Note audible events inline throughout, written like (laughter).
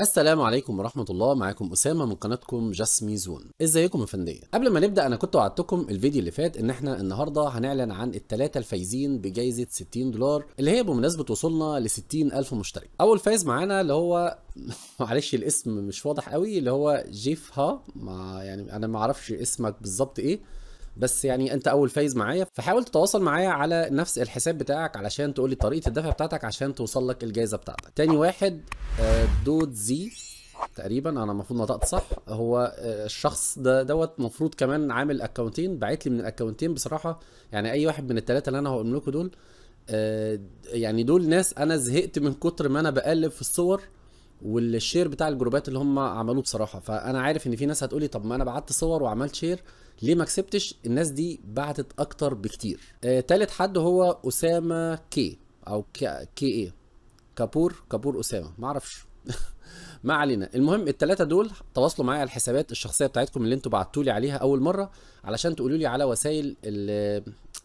السلام عليكم ورحمة الله معاكم أسامة من قناتكم جسمي زون ازيكم يا فندية قبل ما نبدأ أنا كنت وعدتكم الفيديو اللي فات إن احنا النهاردة هنعلن عن التلاتة الفايزين بجايزة 60 دولار اللي هي بمناسبة وصولنا ل 60 ألف مشترك أول فايز معانا اللي هو (laughs) معلش الاسم مش واضح قوي اللي هو جيف ها ما يعني أنا معرفش اسمك بالظبط إيه بس يعني انت اول فايز معايا فحاول تتواصل معايا على نفس الحساب بتاعك علشان تقول لي طريقه الدفع بتاعتك عشان توصل لك الجائزه بتاعتك تاني واحد آه، دوت زي تقريبا انا المفروض نطقت صح هو آه، الشخص ده دوت المفروض كمان عامل اكونتين بعت لي من الاكونتين بصراحه يعني اي واحد من الثلاثه اللي انا هقول لكم دول آه، يعني دول ناس انا زهقت من كتر ما انا بقلب في الصور والشير بتاع الجروبات اللي هم عملوه بصراحه فانا عارف ان في ناس هتقولي طب ما انا بعت صور وعملت شير ليه ما كسبتش الناس دي بعتت اكتر بكتير آه تالت حد هو اسامه كي او كي, كي ايه كابور كابور اسامه معرفش (laughs) ما علينا المهم التلاتة دول تواصلوا معايا على الحسابات الشخصيه بتاعتكم اللي انتوا بعتوا لي عليها اول مره علشان تقولوا لي على وسائل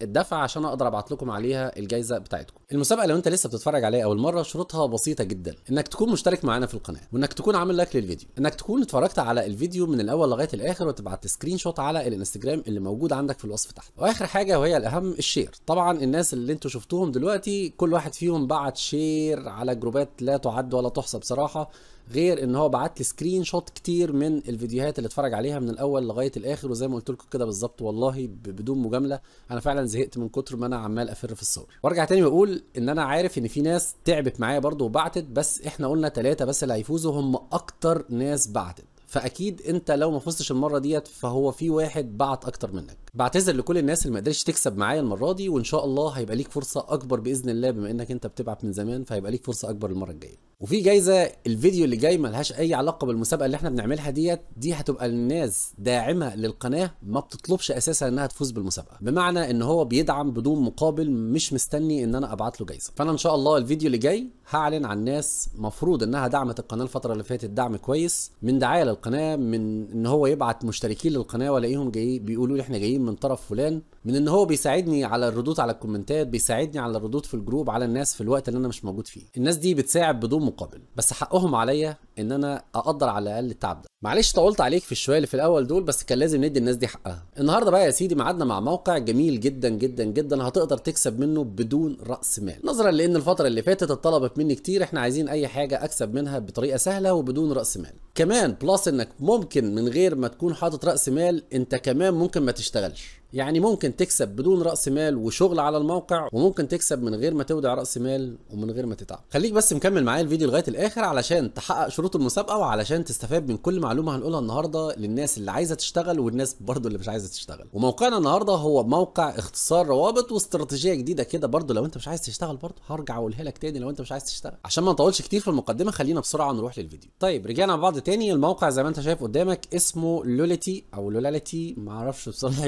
الدفع عشان اقدر ابعت لكم عليها الجائزه بتاعتكم المسابقه لو انت لسه بتتفرج عليها اول مره شروطها بسيطه جدا انك تكون مشترك معانا في القناه وانك تكون عامل لايك للفيديو انك تكون اتفرجت على الفيديو من الاول لغايه الاخر وتبعت سكرين شوت على الانستجرام اللي موجود عندك في الوصف تحت واخر حاجه وهي الاهم الشير طبعا الناس اللي انتوا شفتوهم دلوقتي كل واحد فيهم بعت شير على جروبات لا تعد ولا تحصى بصراحه غير ان هو بعت لي سكرين شوت كتير من الفيديوهات اللي اتفرج عليها من الاول لغايه الاخر وزي ما قلت لكم كده بالظبط والله بدون مجامله انا فعلا زهقت من كتر ما انا عمال افر في الصور وارجع تاني واقول ان انا عارف ان في ناس تعبت معايا برضو وبعتت بس احنا قلنا ثلاثه بس اللي هيفوزوا هم اكتر ناس بعتت فاكيد انت لو ما فزتش المره ديت فهو في واحد بعت اكتر منك بعتذر لكل الناس اللي ما قدرتش تكسب معايا المره دي وان شاء الله هيبقى ليك فرصه اكبر باذن الله بما انك انت بتبعت من زمان فهيبقى ليك فرصه اكبر المره الجايه وفي جايزه الفيديو اللي جاي ملهاش اي علاقه بالمسابقه اللي احنا بنعملها ديت دي هتبقى للناس داعمه للقناه ما بتطلبش اساسا انها تفوز بالمسابقه بمعنى ان هو بيدعم بدون مقابل مش مستني ان انا ابعت له جايزه فانا ان شاء الله الفيديو اللي جاي هعلن عن ناس مفروض انها دعمت القناه الفتره اللي فاتت دعم كويس من دعايه للقناه من ان هو يبعت مشتركين للقناه والاقيهم جاي بيقولوا لي احنا جايين من طرف فلان من ان هو بيساعدني على الردود على الكومنتات بيساعدني على الردود في الجروب على الناس في الوقت اللي انا مش موجود فيه الناس دي بتساعد بدون مقابل بس حقهم عليا ان انا اقدر على الاقل التعب ده معلش طولت عليك في الشويه اللي في الاول دول بس كان لازم ندي الناس دي حقها النهارده بقى يا سيدي معادنا مع موقع جميل جدا جدا جدا هتقدر تكسب منه بدون راس مال نظرا لان الفتره اللي فاتت اتطلبت مني كتير احنا عايزين اي حاجه اكسب منها بطريقه سهله وبدون راس مال كمان بلس انك ممكن من غير ما تكون حاطط راس مال انت كمان ممكن ما تشتغلش يعني ممكن تكسب بدون راس مال وشغل على الموقع وممكن تكسب من غير ما تودع راس مال ومن غير ما تتعب خليك بس مكمل معايا الفيديو لغايه الاخر علشان تحقق شروط المسابقه وعلشان تستفاد من كل معلومه هنقولها النهارده للناس اللي عايزه تشتغل والناس برضو اللي مش عايزه تشتغل وموقعنا النهارده هو موقع اختصار روابط واستراتيجيه جديده كده برضو لو انت مش عايز تشتغل برضو هرجع اقولها لك تاني لو انت مش عايز تشتغل عشان ما نطولش كتير في المقدمه خلينا بسرعه نروح للفيديو طيب رجعنا مع بعض تاني الموقع زي ما انت شايف قدامك اسمه لوليتي او لولاليتي معرفش بصراحه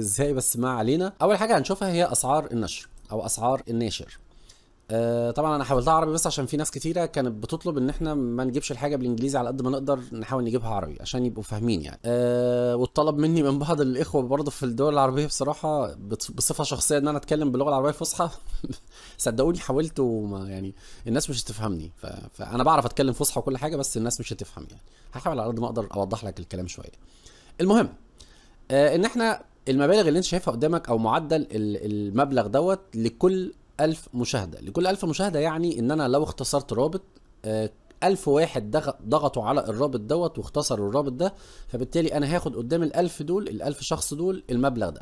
ازاي بس ما علينا اول حاجه هنشوفها هي اسعار النشر او اسعار الناشر آه طبعا انا حاولتها عربي بس عشان في ناس كتيره كانت بتطلب ان احنا ما نجيبش الحاجه بالانجليزي على قد ما نقدر نحاول نجيبها عربي عشان يبقوا فاهمين يعني أه والطلب مني من بعض الاخوه برضه في الدول العربيه بصراحه بصفه شخصيه ان انا اتكلم باللغه العربيه الفصحى (laughs) صدقوني حاولت وما يعني الناس مش هتفهمني فانا بعرف اتكلم فصحى وكل حاجه بس الناس مش هتفهم يعني هحاول على قد ما اقدر اوضح لك الكلام شويه المهم آه ان احنا المبالغ اللي انت شايفها قدامك او معدل المبلغ دوت لكل ألف مشاهدة لكل ألف مشاهدة يعني ان انا لو اختصرت رابط آه، ألف واحد ضغطوا على الرابط دوت واختصروا الرابط ده فبالتالي انا هاخد قدام الألف دول الألف شخص دول المبلغ ده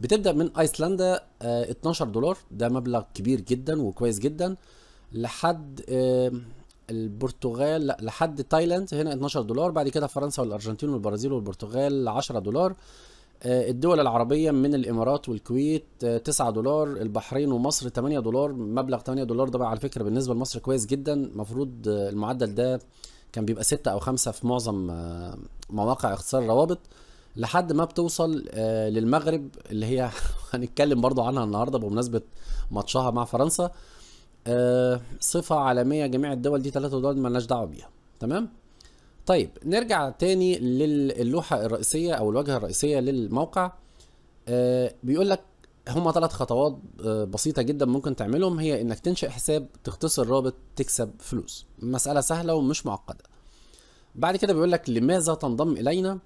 بتبدأ من ايسلندا 12 آه، دولار ده مبلغ كبير جدا وكويس جدا لحد آه، البرتغال لا لحد تايلاند هنا 12 دولار بعد كده فرنسا والارجنتين والبرازيل والبرتغال 10 دولار آه، الدول العربية من الإمارات والكويت 9 آه، دولار البحرين ومصر 8 دولار مبلغ 8 دولار ده بقى على فكرة بالنسبة لمصر كويس جدا المفروض آه، المعدل ده كان بيبقى 6 أو 5 في معظم مواقع اختصار الروابط لحد ما بتوصل للمغرب اللي هي (laughs) هنتكلم برضو عنها النهاردة بمناسبة ماتشها مع فرنسا صفة عالمية جميع الدول دي 3 دولار ملناش دعوة بيها تمام؟ طيب نرجع تاني للوحة الرئيسية أو الواجهة الرئيسية للموقع آه، بيقول لك هما ثلاث خطوات آه، بسيطة جدا ممكن تعملهم هي إنك تنشئ حساب تختصر رابط تكسب فلوس مسألة سهلة ومش معقدة بعد كده بيقول لك لماذا تنضم إلينا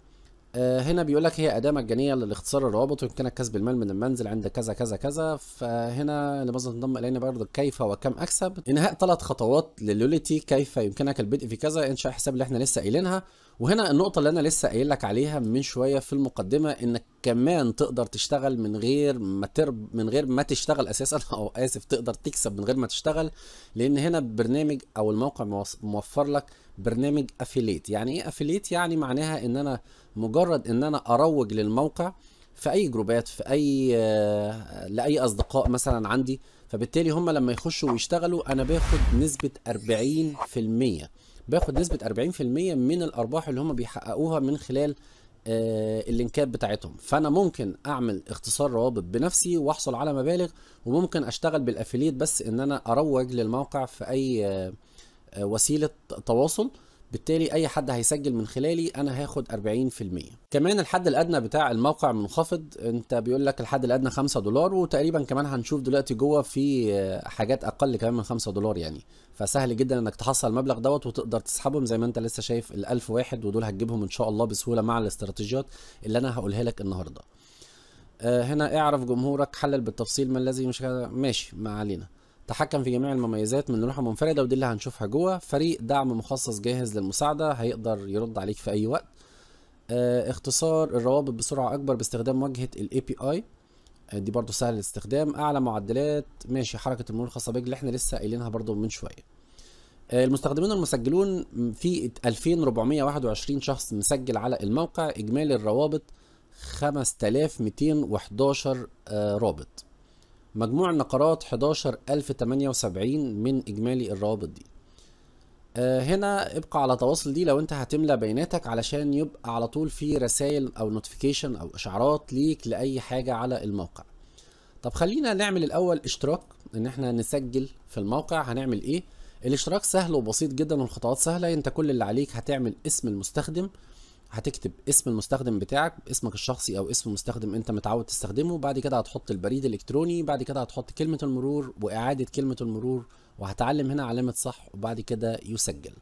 آه، هنا بيقول لك هي أداة مجانية للاختصار الروابط ويمكنك كسب المال من المنزل عند كذا كذا كذا فهنا لماذا تنضم إلينا برضه كيف وكم أكسب إنهاء ثلاث خطوات للوليتي كيف يمكنك البدء في كذا إنشاء حساب اللي إحنا لسه قايلينها وهنا النقطة اللي أنا لسه قايل لك عليها من شوية في المقدمة إنك كمان تقدر تشتغل من غير ما ترب من غير ما تشتغل أساسا (laughs) أو آسف تقدر تكسب من غير ما تشتغل لأن هنا البرنامج أو الموقع موفر لك برنامج افيليت يعني ايه افيليت يعني معناها ان انا مجرد ان انا اروج للموقع في اي جروبات في اي آه، لاي اصدقاء مثلا عندي فبالتالي هم لما يخشوا ويشتغلوا انا باخد نسبه 40% باخد نسبه 40% من الارباح اللي هم بيحققوها من خلال آه، اللينكات بتاعتهم فانا ممكن اعمل اختصار روابط بنفسي واحصل على مبالغ وممكن اشتغل بالافيليت بس ان انا اروج للموقع في اي آه، آه، وسيله تواصل بالتالي اي حد هيسجل من خلالي انا هاخد 40% كمان الحد الادنى بتاع الموقع منخفض انت بيقول لك الحد الادنى 5 دولار وتقريبا كمان هنشوف دلوقتي جوه في آه، حاجات اقل كمان من 5 دولار يعني فسهل جدا انك تحصل المبلغ دوت وتقدر تسحبهم زي ما انت لسه شايف ال1000 واحد ودول هتجيبهم ان شاء الله بسهوله مع الاستراتيجيات اللي انا هقولها لك النهارده آه، هنا اعرف جمهورك حلل بالتفصيل ما الذي مش ماشي ما علينا تحكم في جميع المميزات من لوحه منفرده ودي اللي هنشوفها جوه فريق دعم مخصص جاهز للمساعده هيقدر يرد عليك في اي وقت اه اختصار الروابط بسرعه اكبر باستخدام واجهه الاي بي اي آه، دي برضو سهل الاستخدام اعلى معدلات ماشي حركه المرور الخاصه بيك اللي احنا لسه قايلينها برضو من شويه آه، المستخدمين المسجلون في 2421 شخص مسجل على الموقع اجمالي الروابط 5211 آه، رابط مجموع النقرات 11078 من إجمالي الروابط دي آه، هنا ابقى على تواصل دي لو انت هتملى بياناتك علشان يبقى على طول في رسائل او نوتيفيكيشن او اشعارات ليك لاي حاجة على الموقع طب خلينا نعمل الاول اشتراك ان احنا نسجل في الموقع هنعمل ايه الاشتراك سهل وبسيط جدا والخطوات سهلة انت كل اللي عليك هتعمل اسم المستخدم هتكتب اسم المستخدم بتاعك اسمك الشخصي او اسم مستخدم انت متعود تستخدمه بعد كده هتحط البريد الالكتروني بعد كده هتحط كلمه المرور واعاده كلمه المرور وهتعلم هنا علامه صح وبعد كده يسجل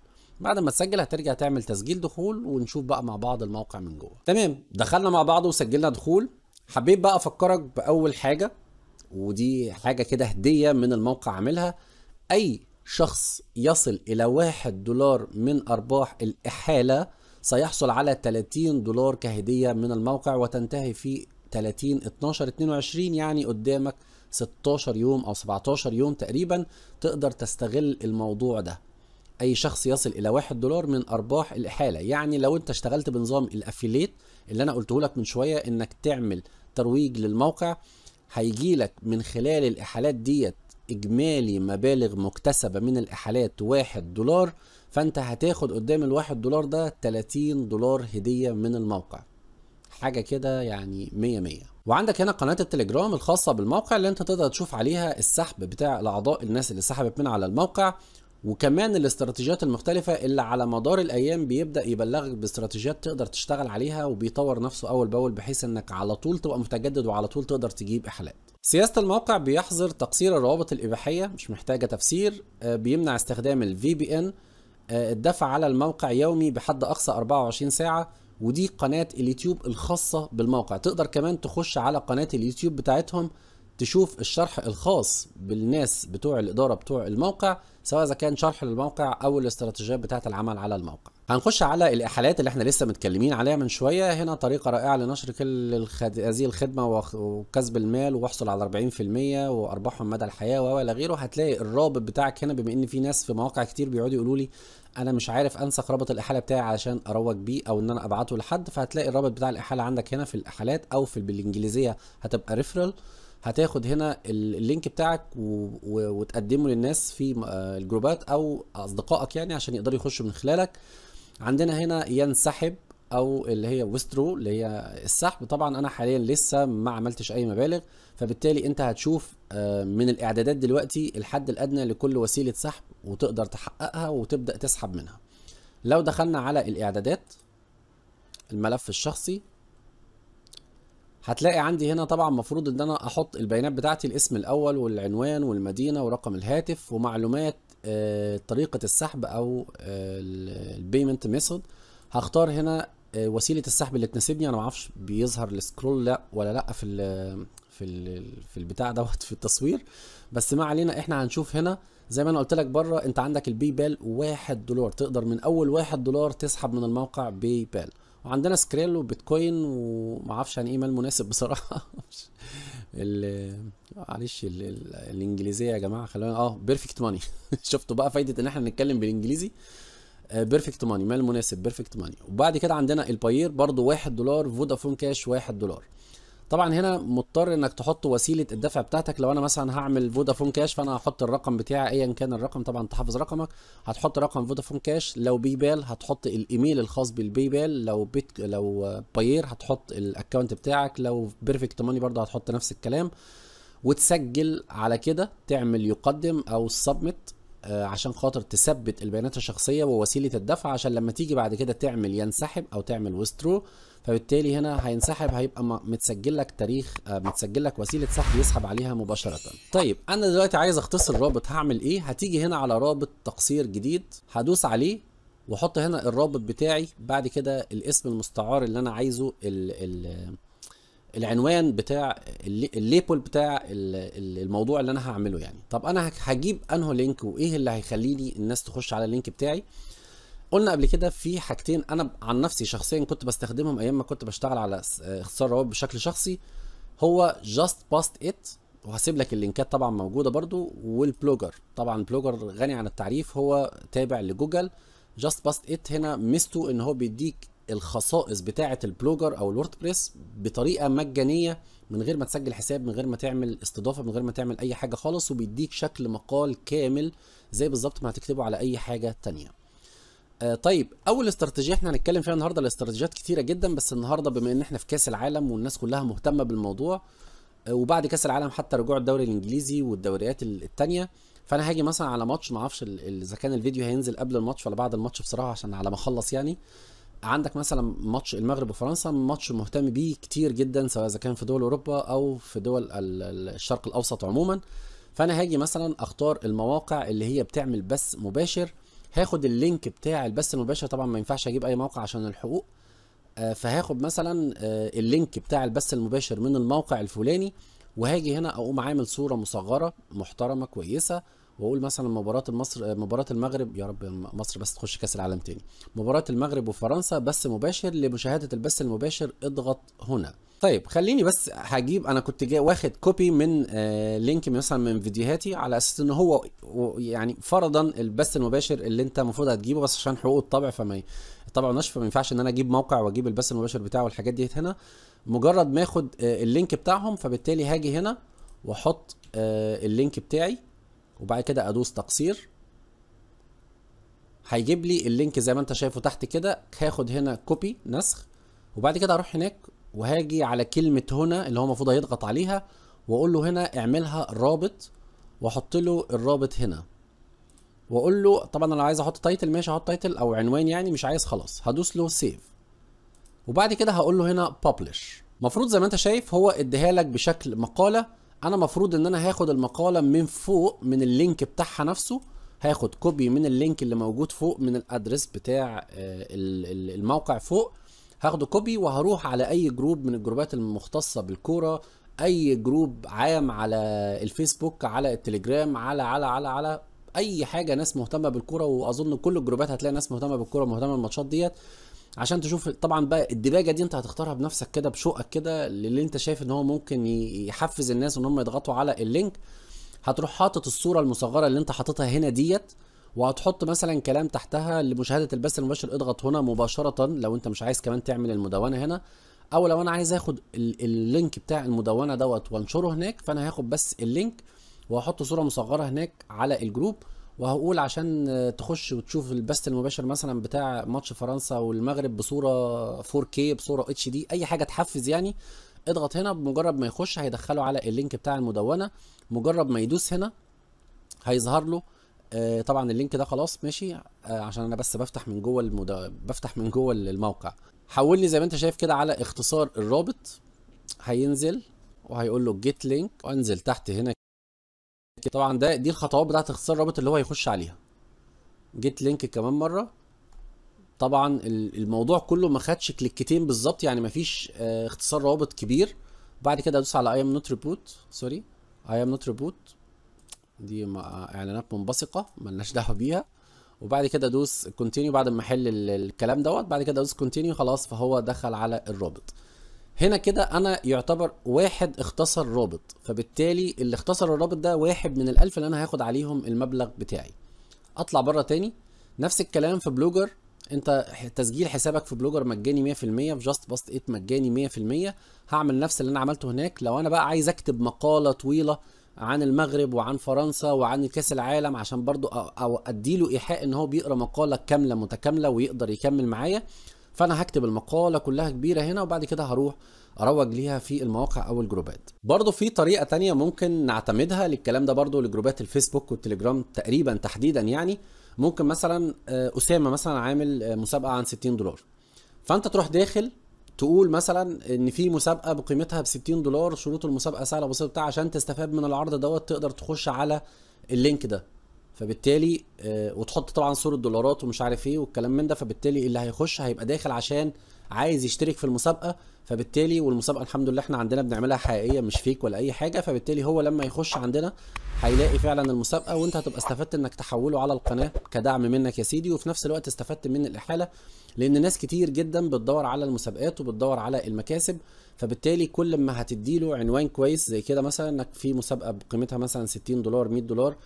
بعد ما تسجل هترجع تعمل تسجيل دخول ونشوف بقى مع بعض الموقع من جوه تمام دخلنا مع بعض وسجلنا دخول حبيت بقى افكرك باول حاجه ودي حاجه كده هديه من الموقع عاملها اي شخص يصل الى واحد دولار من ارباح الاحاله سيحصل على 30 دولار كهدية من الموقع وتنتهي في 30 12 22 يعني قدامك 16 يوم او 17 يوم تقريبا تقدر تستغل الموضوع ده اي شخص يصل الى 1 دولار من ارباح الاحاله يعني لو انت اشتغلت بنظام الافيليت اللي انا قلته لك من شويه انك تعمل ترويج للموقع هيجي لك من خلال الاحالات ديت اجمالي مبالغ مكتسبه من الاحالات 1 دولار فانت هتاخد قدام الواحد دولار ده 30 دولار هدية من الموقع حاجة كده يعني مية مية وعندك هنا قناة التليجرام الخاصة بالموقع اللي انت تقدر تشوف عليها السحب بتاع الاعضاء الناس اللي سحبت من على الموقع وكمان الاستراتيجيات المختلفة اللي على مدار الأيام بيبدأ يبلغك باستراتيجيات تقدر تشتغل عليها وبيطور نفسه أول بأول بحيث إنك على طول تبقى متجدد وعلى طول تقدر تجيب إحالات. سياسة الموقع بيحظر تقصير الروابط الإباحية مش محتاجة تفسير آه، بيمنع استخدام الفي بي إن آه، الدفع على الموقع يومي بحد اقصى 24 ساعه ودي قناه اليوتيوب الخاصه بالموقع تقدر كمان تخش على قناه اليوتيوب بتاعتهم تشوف الشرح الخاص بالناس بتوع الإدارة بتوع الموقع سواء إذا كان شرح للموقع أو الاستراتيجيات بتاعة العمل على الموقع هنخش على الإحالات اللي احنا لسه متكلمين عليها من شوية هنا طريقة رائعة لنشر كل الخد... هذه الخدمة وكسب المال واحصل على 40% وأرباحهم مدى الحياة وإلى غيره هتلاقي الرابط بتاعك هنا بما إن في ناس في مواقع كتير بيقعدوا يقولوا لي انا مش عارف انسق رابط الاحاله بتاعي علشان اروج بيه او ان انا ابعته لحد فهتلاقي الرابط بتاع الاحاله عندك هنا في الاحالات او في بالانجليزيه هتبقى ريفرال هتاخد هنا اللينك بتاعك وتقدمه للناس في آه، الجروبات او اصدقائك يعني عشان يقدروا يخشوا من خلالك عندنا هنا ينسحب او اللي هي ويسترو اللي هي السحب طبعا انا حاليا لسه ما عملتش اي مبالغ فبالتالي انت هتشوف آه، من الاعدادات دلوقتي الحد الادنى لكل وسيله سحب وتقدر تحققها وتبدا تسحب منها لو دخلنا على الاعدادات الملف الشخصي هتلاقي عندي هنا طبعا مفروض ان انا احط البيانات بتاعتي الاسم الاول والعنوان والمدينه ورقم الهاتف ومعلومات آه، طريقه السحب او آه، البيمنت ميثود هختار هنا آه، وسيله السحب اللي تناسبني انا معرفش بيظهر السكرول لا ولا لا في الـ في الـ في البتاع دوت في التصوير بس ما علينا احنا هنشوف هنا زي ما انا قلت لك بره انت عندك البي بال واحد دولار تقدر من اول واحد دولار تسحب من الموقع باي بال وعندنا سكريل وبيتكوين ومعرفش يعني ايه مال مناسب بصراحه (laughs) ال معلش ال... ال... الانجليزيه يا جماعه خلونا اه بيرفكت ماني (laughs) شفتوا بقى فايده ان احنا نتكلم بالانجليزي بيرفكت آه، ماني مال مناسب بيرفكت ماني وبعد كده عندنا الباير برضو واحد دولار فودافون كاش واحد دولار طبعا هنا مضطر انك تحط وسيله الدفع بتاعتك لو انا مثلا هعمل فودافون كاش فانا هحط الرقم بتاعي ايا كان الرقم طبعا تحافظ رقمك هتحط رقم فودافون كاش لو باي بال هتحط الايميل الخاص بالباي بال لو بيت لو باير هتحط الاكونت بتاعك لو بيرفكت ماني برضه هتحط نفس الكلام وتسجل على كده تعمل يقدم او سبمت آه، عشان خاطر تثبت البيانات الشخصيه ووسيله الدفع عشان لما تيجي بعد كده تعمل ينسحب او تعمل وسترو فبالتالي هنا هينسحب هيبقى متسجل لك تاريخ آه، متسجل لك وسيله سحب يسحب عليها مباشره طيب انا دلوقتي عايز اختصر الرابط هعمل ايه هتيجي هنا على رابط تقصير جديد هدوس عليه واحط هنا الرابط بتاعي بعد كده الاسم المستعار اللي انا عايزه الـ الـ العنوان بتاع الليبل بتاع الموضوع اللي انا هعمله يعني طب انا هجيب انه لينك وايه اللي هيخليني الناس تخش على اللينك بتاعي قلنا قبل كده في حاجتين انا عن نفسي شخصيا كنت بستخدمهم ايام ما كنت بشتغل على آه، اختصار روابط بشكل شخصي هو جاست باست ات وهسيب لك اللينكات طبعا موجوده برضو والبلوجر طبعا بلوجر غني عن التعريف هو تابع لجوجل جاست باست ات هنا ميزته ان هو بيديك الخصائص بتاعه البلوجر او الووردبريس بطريقه مجانيه من غير ما تسجل حساب من غير ما تعمل استضافه من غير ما تعمل اي حاجه خالص وبيديك شكل مقال كامل زي بالظبط ما هتكتبه على اي حاجه تانية آه طيب اول استراتيجيه احنا هنتكلم فيها النهارده الاستراتيجيات كتيره جدا بس النهارده بما ان احنا في كاس العالم والناس كلها مهتمه بالموضوع آه وبعد كاس العالم حتى رجوع الدوري الانجليزي والدوريات الثانيه فانا هاجي مثلا على ماتش ما اعرفش اذا كان الفيديو هينزل قبل الماتش ولا بعد الماتش بصراحه عشان على ما اخلص يعني عندك مثلا ماتش المغرب وفرنسا ماتش مهتم بيه كتير جدا سواء اذا كان في دول اوروبا او في دول الشرق الاوسط عموما فانا هاجي مثلا اختار المواقع اللي هي بتعمل بث مباشر هاخد اللينك بتاع البث المباشر طبعا ما ينفعش اجيب اي موقع عشان الحقوق آه، فهاخد مثلا آه، اللينك بتاع البث المباشر من الموقع الفلاني وهاجي هنا اقوم عامل صوره مصغره محترمه كويسه واقول مثلا مباراه مصر آه، مباراه المغرب يا رب مصر بس تخش كاس العالم تاني مباراه المغرب وفرنسا بث مباشر لمشاهده البث المباشر اضغط هنا طيب خليني بس هجيب انا كنت جاي واخد كوبي من آه لينك مثلا من فيديوهاتي على اساس ان هو يعني فرضا البث المباشر اللي انت المفروض هتجيبه بس عشان حقوق الطبع فما الطبع والنشر فما ينفعش ان انا اجيب موقع واجيب البث المباشر بتاعه والحاجات دي هنا مجرد ما اخد آه اللينك بتاعهم فبالتالي هاجي هنا واحط آه اللينك بتاعي وبعد كده ادوس تقصير هيجيب لي اللينك زي ما انت شايفه تحت كده هاخد هنا كوبي نسخ وبعد كده هروح هناك وهاجي على كلمه هنا اللي هو المفروض هيضغط عليها واقول له هنا اعملها رابط واحط له الرابط هنا واقول له طبعا انا عايز احط تايتل ماشي احط تايتل او عنوان يعني مش عايز خلاص هدوس له سيف وبعد كده هقول له هنا ببلش مفروض زي ما انت شايف هو اديها لك بشكل مقاله انا مفروض ان انا هاخد المقاله من فوق من اللينك بتاعها نفسه هاخد كوبي من اللينك اللي موجود فوق من الادرس بتاع آه، الموقع فوق هاخده كوبي وهروح على اي جروب من الجروبات المختصه بالكوره اي جروب عام على الفيسبوك على التليجرام على على على على اي حاجه ناس مهتمه بالكوره واظن كل الجروبات هتلاقي ناس مهتمه بالكوره مهتمه بالماتشات ديت عشان تشوف طبعا بقى الدباجه دي انت هتختارها بنفسك كده بشوقك كده للي انت شايف ان هو ممكن يحفز الناس ان هم يضغطوا على اللينك هتروح حاطط الصوره المصغره اللي انت حاططها هنا ديت وهتحط مثلا كلام تحتها لمشاهده البث المباشر اضغط هنا مباشره لو انت مش عايز كمان تعمل المدونه هنا او لو انا عايز اخد اللينك بتاع المدونه دوت وانشره هناك فانا هاخد بس اللينك وهحط صوره مصغره هناك على الجروب وهقول عشان تخش وتشوف البث المباشر مثلا بتاع ماتش فرنسا والمغرب بصوره 4K بصوره اتش دي اي حاجه تحفز يعني اضغط هنا بمجرد ما يخش هيدخله على اللينك بتاع المدونه مجرد ما يدوس هنا هيظهر له آه طبعا اللينك ده خلاص ماشي آه عشان انا بس بفتح من جوه المدا... بفتح من جوه الموقع حولني زي ما انت شايف كده على اختصار الرابط هينزل وهيقول له جيت لينك وانزل تحت هنا طبعا ده دي الخطوات بتاعت اختصار الرابط اللي هو هيخش عليها جيت لينك كمان مره طبعا الموضوع كله ما خدش كليكتين بالظبط يعني ما فيش آه، اختصار رابط كبير بعد كده ادوس على اي ام نوت ريبوت سوري اي ام نوت ريبوت دي آه، اعلانات منبثقه ملناش دعوه بيها وبعد كده ادوس كونتينيو بعد ما احل الكلام دوت بعد كده ادوس كونتينيو خلاص فهو دخل على الرابط هنا كده انا يعتبر واحد اختصر رابط فبالتالي اللي اختصر الرابط ده واحد من الالف اللي انا هاخد عليهم المبلغ بتاعي اطلع بره تاني نفس الكلام في بلوجر انت تسجيل حسابك في بلوجر مجاني 100% في جاست باست 8 مجاني 100% هعمل نفس اللي انا عملته هناك لو انا بقى عايز اكتب مقاله طويله عن المغرب وعن فرنسا وعن كاس العالم عشان برضو او اديله ايحاء ان هو بيقرا مقاله كامله متكامله ويقدر يكمل معايا فانا هكتب المقاله كلها كبيره هنا وبعد كده هروح اروج ليها في المواقع او الجروبات برضه في طريقه تانية ممكن نعتمدها للكلام ده برضه لجروبات الفيسبوك والتليجرام تقريبا تحديدا يعني ممكن مثلا آه، اسامه مثلا عامل آه، مسابقه عن 60 دولار فانت تروح داخل تقول مثلا ان في مسابقه بقيمتها ب 60 دولار شروط المسابقه سهله بسيطه بتاع عشان تستفاد من العرض دوت تقدر تخش على اللينك ده فبالتالي آه، وتحط طبعا صوره دولارات ومش عارف ايه والكلام من ده فبالتالي اللي هيخش هيبقى داخل عشان عايز يشترك في المسابقه فبالتالي والمسابقه الحمد لله احنا عندنا بنعملها حقيقيه مش فيك ولا اي حاجه فبالتالي هو لما يخش عندنا هيلاقي فعلا المسابقه وانت هتبقى استفدت انك تحوله على القناه كدعم منك يا سيدي وفي نفس الوقت استفدت من الاحاله لان ناس كتير جدا بتدور على المسابقات وبتدور على المكاسب فبالتالي كل ما هتديله عنوان كويس زي كده مثلا انك في مسابقه بقيمتها مثلا 60 دولار 100 دولار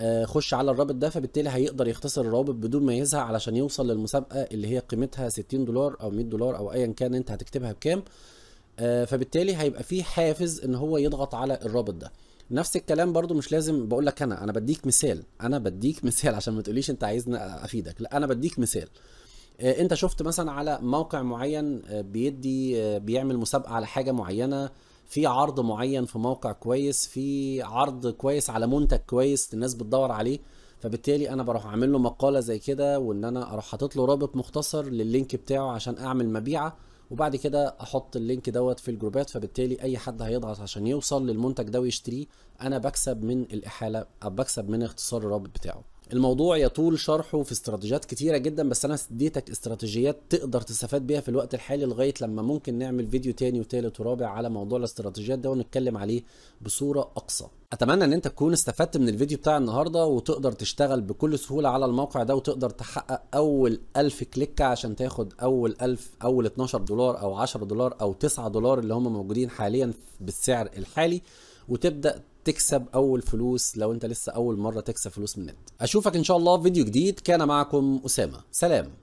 آه، خش على الرابط ده فبالتالي هيقدر يختصر الروابط بدون ما يزهق علشان يوصل للمسابقه اللي هي قيمتها 60 دولار او 100 دولار او ايا كان انت هتكتبها بكام آه، فبالتالي هيبقى فيه حافز ان هو يضغط على الرابط ده نفس الكلام برضو مش لازم بقول لك انا انا بديك مثال انا بديك (laughs) مثال عشان ما تقوليش انت عايزني افيدك لا انا بديك مثال آه، انت شفت مثلا على موقع معين بيدي بيعمل مسابقه على حاجه معينه في عرض معين في موقع كويس في عرض كويس على منتج كويس الناس بتدور عليه فبالتالي انا بروح اعمل له مقاله زي كده وان انا اروح حاطط له رابط مختصر لللينك بتاعه عشان اعمل مبيعه وبعد كده احط اللينك دوت في الجروبات فبالتالي اي حد هيضغط عشان يوصل للمنتج ده ويشتريه انا بكسب من الاحاله او بكسب من اختصار الرابط بتاعه الموضوع يطول شرحه في استراتيجيات كتيره جدا بس انا اديتك استراتيجيات تقدر تستفاد بيها في الوقت الحالي لغايه لما ممكن نعمل فيديو تاني وتالت ورابع على موضوع الاستراتيجيات ده ونتكلم عليه بصوره اقصى اتمنى ان انت تكون استفدت من الفيديو بتاع النهارده وتقدر تشتغل بكل سهوله على الموقع ده وتقدر تحقق اول 1000 كليك عشان تاخد اول 1000 اول 12 دولار او 10 دولار او 9 دولار اللي هم موجودين حاليا بالسعر الحالي وتبدا تكسب اول فلوس لو انت لسه اول مره تكسب فلوس من النت اشوفك ان شاء الله في فيديو جديد كان معكم اسامه سلام